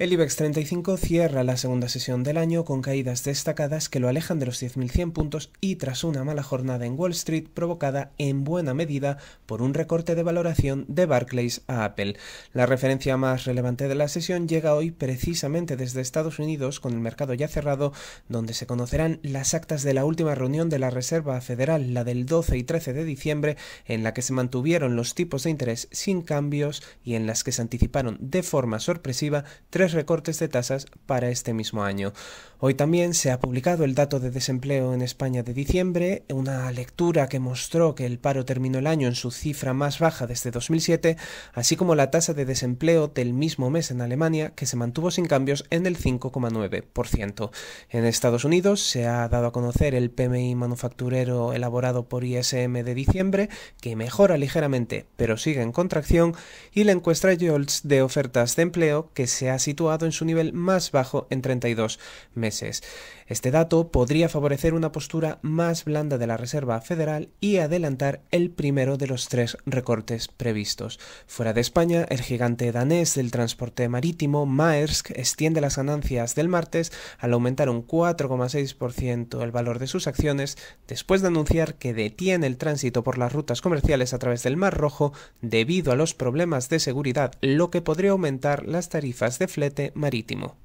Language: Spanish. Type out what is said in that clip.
El IBEX 35 cierra la segunda sesión del año con caídas destacadas que lo alejan de los 10.100 puntos y tras una mala jornada en Wall Street provocada en buena medida por un recorte de valoración de Barclays a Apple. La referencia más relevante de la sesión llega hoy precisamente desde Estados Unidos con el mercado ya cerrado donde se conocerán las actas de la última reunión de la Reserva Federal, la del 12 y 13 de diciembre, en la que se mantuvieron los tipos de interés sin cambios y en las que se anticiparon de forma sorpresiva tres recortes de tasas para este mismo año. Hoy también se ha publicado el dato de desempleo en España de diciembre, una lectura que mostró que el paro terminó el año en su cifra más baja desde 2007, así como la tasa de desempleo del mismo mes en Alemania, que se mantuvo sin cambios en el 5,9%. En Estados Unidos se ha dado a conocer el PMI manufacturero elaborado por ISM de diciembre, que mejora ligeramente, pero sigue en contracción, y la encuesta Jolts de ofertas de empleo, que se ha en su nivel más bajo en 32 meses. Este dato podría favorecer una postura más blanda de la Reserva Federal y adelantar el primero de los tres recortes previstos. Fuera de España, el gigante danés del transporte marítimo, Maersk, extiende las ganancias del martes al aumentar un 4,6% el valor de sus acciones después de anunciar que detiene el tránsito por las rutas comerciales a través del Mar Rojo debido a los problemas de seguridad, lo que podría aumentar las tarifas de marítimo.